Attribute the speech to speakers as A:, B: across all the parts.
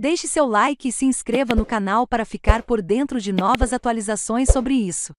A: Deixe seu like e se inscreva no canal para ficar por dentro de novas atualizações sobre isso.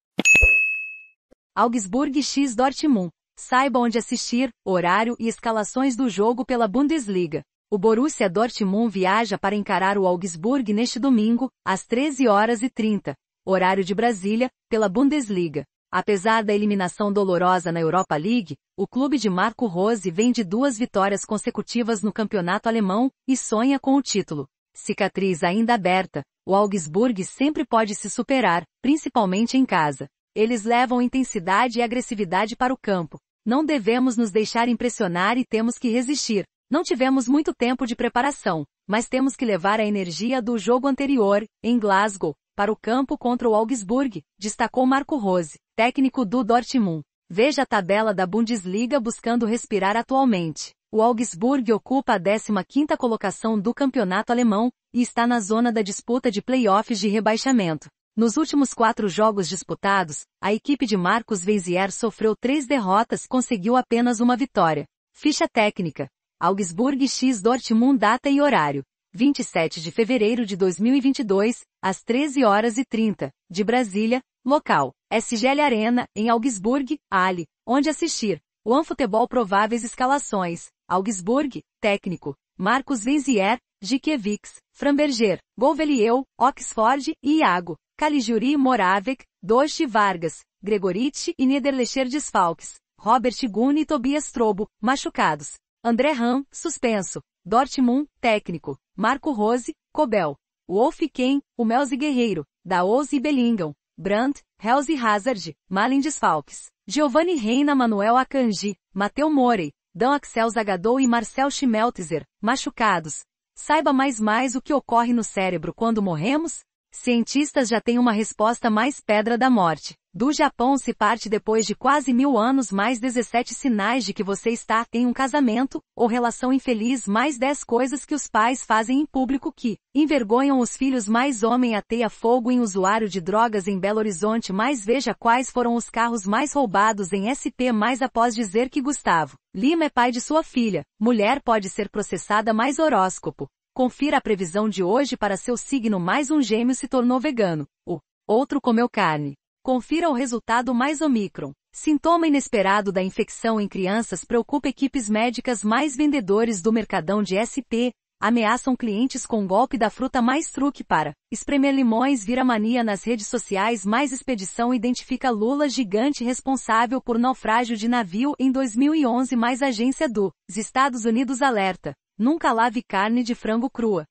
A: Augsburg x Dortmund. Saiba onde assistir, horário e escalações do jogo pela Bundesliga. O Borussia Dortmund viaja para encarar o Augsburg neste domingo, às 13 horas e 30, horário de Brasília, pela Bundesliga. Apesar da eliminação dolorosa na Europa League, o clube de Marco Rose vem de duas vitórias consecutivas no campeonato alemão e sonha com o título cicatriz ainda aberta, o Augsburg sempre pode se superar, principalmente em casa. Eles levam intensidade e agressividade para o campo. Não devemos nos deixar impressionar e temos que resistir. Não tivemos muito tempo de preparação, mas temos que levar a energia do jogo anterior, em Glasgow, para o campo contra o Augsburg, destacou Marco Rose, técnico do Dortmund. Veja a tabela da Bundesliga buscando respirar atualmente. O Augsburg ocupa a 15ª colocação do campeonato alemão, e está na zona da disputa de playoffs de rebaixamento. Nos últimos quatro jogos disputados, a equipe de Marcos Veizier sofreu três derrotas conseguiu apenas uma vitória. Ficha técnica. Augsburg X Dortmund data e horário. 27 de fevereiro de 2022, às 13 horas e 30, de Brasília, local, SGL Arena, em Augsburg, Ali, onde assistir, One Futebol Prováveis Escalações, Augsburg, técnico, Marcos Vizier, Gikiewicz, Framberger, Golvelieu, Oxford, Iago, Caligiuri e Moravec, Doche Vargas, Gregoriti e Niederlecher desfalques, Robert Gunn e Tobias Trobo, machucados, André Ram, suspenso, Dortmund, técnico, Marco Rose, Cobel, Wolf Ken, o e Guerreiro, Daoz e Bellingham, Brandt, Hells e Hazard, Malin desfalques, Giovanni Reina Manuel Akanji, Mateu Morey, Dão Axel Zagadou e Marcel Schmeltzer, machucados. Saiba mais mais o que ocorre no cérebro quando morremos? Cientistas já têm uma resposta mais pedra da morte. Do Japão se parte depois de quase mil anos mais 17 sinais de que você está em um casamento ou relação infeliz mais 10 coisas que os pais fazem em público que envergonham os filhos mais homem ateia fogo em usuário de drogas em Belo Horizonte mais veja quais foram os carros mais roubados em SP mais após dizer que Gustavo Lima é pai de sua filha, mulher pode ser processada mais horóscopo. Confira a previsão de hoje para seu signo mais um gêmeo se tornou vegano. O outro comeu carne. Confira o resultado mais Omicron. Sintoma inesperado da infecção em crianças preocupa equipes médicas mais vendedores do mercadão de SP, ameaçam clientes com golpe da fruta mais truque para espremer limões vira mania nas redes sociais mais expedição identifica Lula gigante responsável por naufrágio de navio em 2011 mais agência do Estados Unidos alerta. Nunca lave carne de frango crua.